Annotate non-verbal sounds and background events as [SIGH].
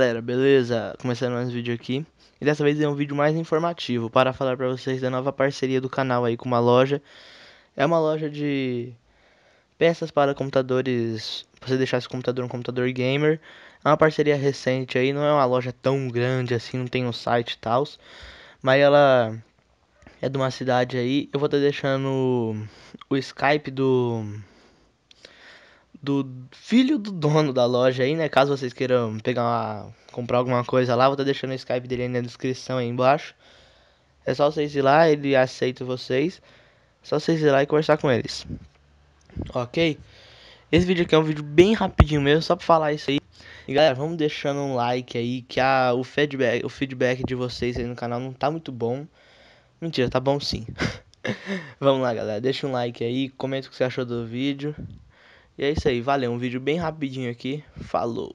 Galera, beleza? Começando mais um vídeo aqui. E dessa vez é um vídeo mais informativo para falar para vocês da nova parceria do canal aí com uma loja. É uma loja de peças para computadores, pra você deixar esse computador um computador gamer. É uma parceria recente aí, não é uma loja tão grande assim, não tem um site e tal. Mas ela é de uma cidade aí. Eu vou estar tá deixando o Skype do do filho do dono da loja aí, né? Caso vocês queiram pegar uma, comprar alguma coisa lá, vou estar tá deixando o Skype dele aí na descrição aí embaixo. É só vocês ir lá, ele aceita vocês. É só vocês ir lá e conversar com eles. Ok? Esse vídeo aqui é um vídeo bem rapidinho mesmo, só pra falar isso aí. E galera, vamos deixando um like aí, que a, o, feedback, o feedback de vocês aí no canal não tá muito bom. Mentira, tá bom sim. [LAUGHS] vamos lá, galera. Deixa um like aí, comenta o que você achou do vídeo. E é isso aí, valeu. Um vídeo bem rapidinho aqui. Falou!